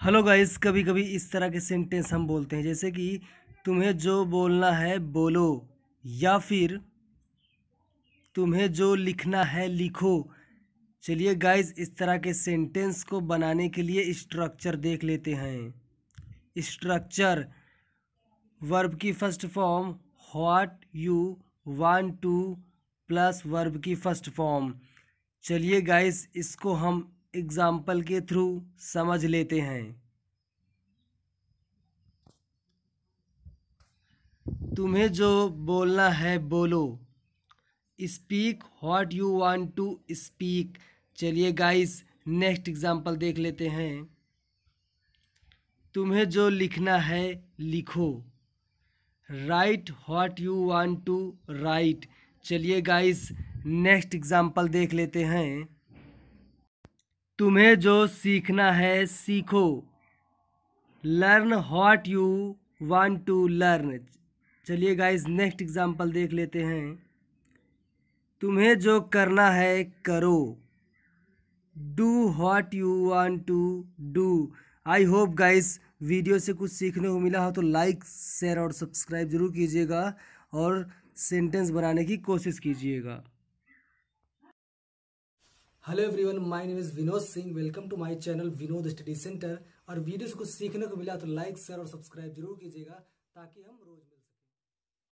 hello guys कभी कभी इस तरह के सेंटेंस हम बोलते हैं जैसे कि तुम्हें जो बोलना है बोलो या फिर तुम्हें जो लिखना है लिखो चलिए गाइस इस तरह के सेंटेंस को बनाने के लिए स्ट्रक्चर देख लेते हैं स्ट्रक्चर वर्ब की first form what you want to plus verb की फर्स्ट फॉर्म चलिए गाइस इसको हम एग्जाम्पल के थ्रू समझ लेते हैं तुम्हें जो बोलना है बोलो speak what you want to speak चलिए गाइस नेक्स्ट एग्जाम्पल देख लेते हैं तुम्हें जो लिखना है लिखो write what you want to write चलिए गाइस नेक्स्ट एग्जाम्पल देख लेते हैं तुम्हें जो सीखना है सीखो learn what you want to learn चलिए गाइज नेक्स्ट एग्जाम्पल देख लेते हैं तुम्हें जो करना है करो do what you want to do I hope guys video से कुछ सीखने को मिला हो तो लाइक शेयर और सब्सक्राइब जरूर कीजिएगा और सेंटेंस बनाने की कोशिश कीजिएगा hello everyone my name is Vinod Singh welcome to my channel Vinod study centre और वीडियोस को सीखने को मिला तो लाइक शेयर और सब्सक्राइब जरूर कीजिएगा ताकि हम रोज मिल